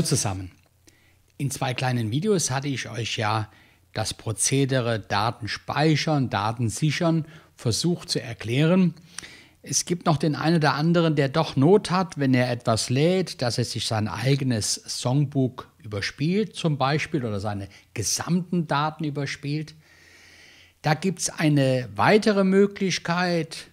Hallo zusammen. In zwei kleinen Videos hatte ich euch ja das Prozedere Daten speichern, Daten sichern versucht zu erklären. Es gibt noch den einen oder anderen, der doch Not hat, wenn er etwas lädt, dass er sich sein eigenes Songbook überspielt zum Beispiel oder seine gesamten Daten überspielt. Da gibt es eine weitere Möglichkeit,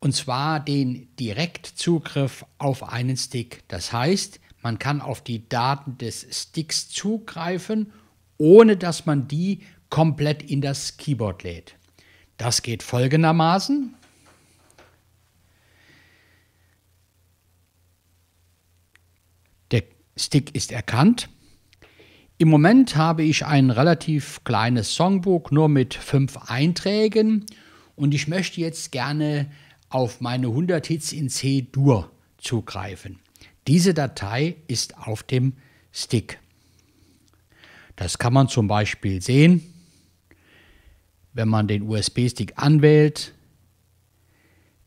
und zwar den Direktzugriff auf einen Stick. Das heißt, man kann auf die Daten des Sticks zugreifen, ohne dass man die komplett in das Keyboard lädt. Das geht folgendermaßen. Der Stick ist erkannt. Im Moment habe ich ein relativ kleines Songbook, nur mit fünf Einträgen. Und ich möchte jetzt gerne auf meine 100 Hits in C-Dur zugreifen. Diese Datei ist auf dem Stick. Das kann man zum Beispiel sehen, wenn man den USB-Stick anwählt.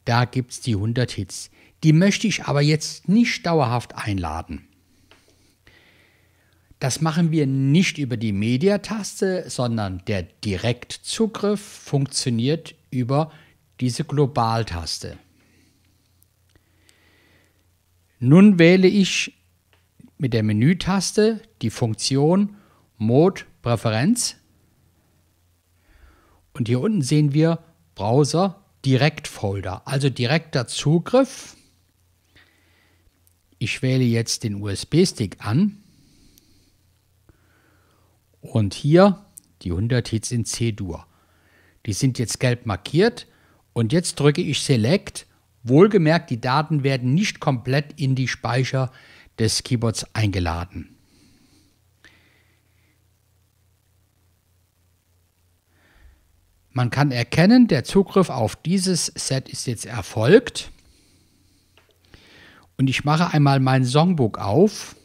Da gibt es die 100 Hits. Die möchte ich aber jetzt nicht dauerhaft einladen. Das machen wir nicht über die Media-Taste, sondern der Direktzugriff funktioniert über diese Global-Taste. Nun wähle ich mit der Menütaste die Funktion Mode Präferenz und hier unten sehen wir Browser Direktfolder, also direkter Zugriff. Ich wähle jetzt den USB-Stick an und hier die 100 Hits in C-Dur. Die sind jetzt gelb markiert und jetzt drücke ich Select Wohlgemerkt, die Daten werden nicht komplett in die Speicher des Keyboards eingeladen. Man kann erkennen, der Zugriff auf dieses Set ist jetzt erfolgt. Und ich mache einmal mein Songbook auf.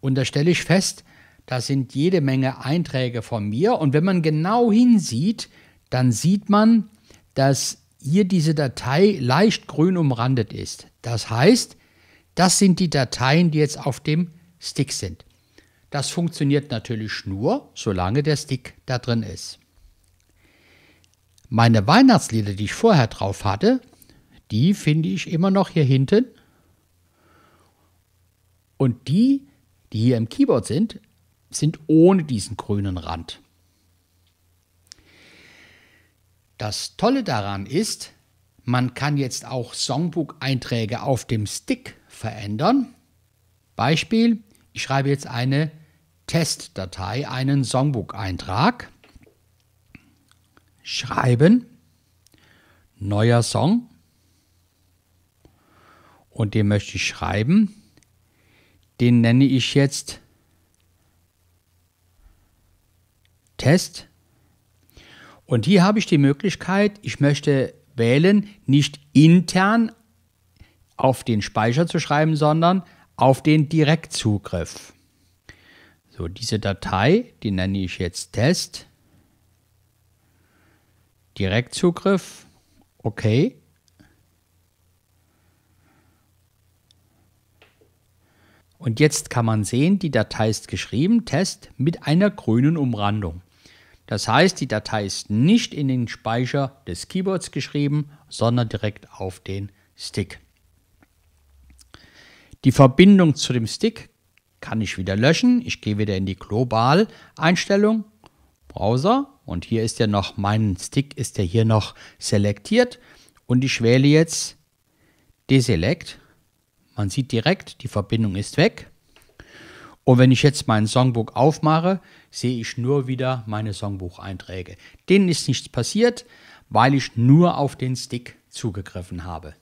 Und da stelle ich fest, da sind jede Menge Einträge von mir. Und wenn man genau hinsieht, dann sieht man, dass hier diese Datei leicht grün umrandet ist. Das heißt, das sind die Dateien, die jetzt auf dem Stick sind. Das funktioniert natürlich nur, solange der Stick da drin ist. Meine Weihnachtslieder, die ich vorher drauf hatte, die finde ich immer noch hier hinten. Und die, die hier im Keyboard sind, sind ohne diesen grünen Rand. Das Tolle daran ist, man kann jetzt auch Songbook-Einträge auf dem Stick verändern. Beispiel, ich schreibe jetzt eine Testdatei, einen Songbook-Eintrag. Schreiben, neuer Song. Und den möchte ich schreiben. Den nenne ich jetzt Test. Und hier habe ich die Möglichkeit, ich möchte wählen, nicht intern auf den Speicher zu schreiben, sondern auf den Direktzugriff. So, diese Datei, die nenne ich jetzt Test. Direktzugriff, okay. Und jetzt kann man sehen, die Datei ist geschrieben, Test mit einer grünen Umrandung. Das heißt, die Datei ist nicht in den Speicher des Keyboards geschrieben, sondern direkt auf den Stick. Die Verbindung zu dem Stick kann ich wieder löschen. Ich gehe wieder in die Global-Einstellung, Browser und hier ist ja noch, mein Stick ist ja hier noch selektiert und ich wähle jetzt Deselect. Man sieht direkt, die Verbindung ist weg. Und wenn ich jetzt mein Songbook aufmache, sehe ich nur wieder meine Songbucheinträge. Denen ist nichts passiert, weil ich nur auf den Stick zugegriffen habe.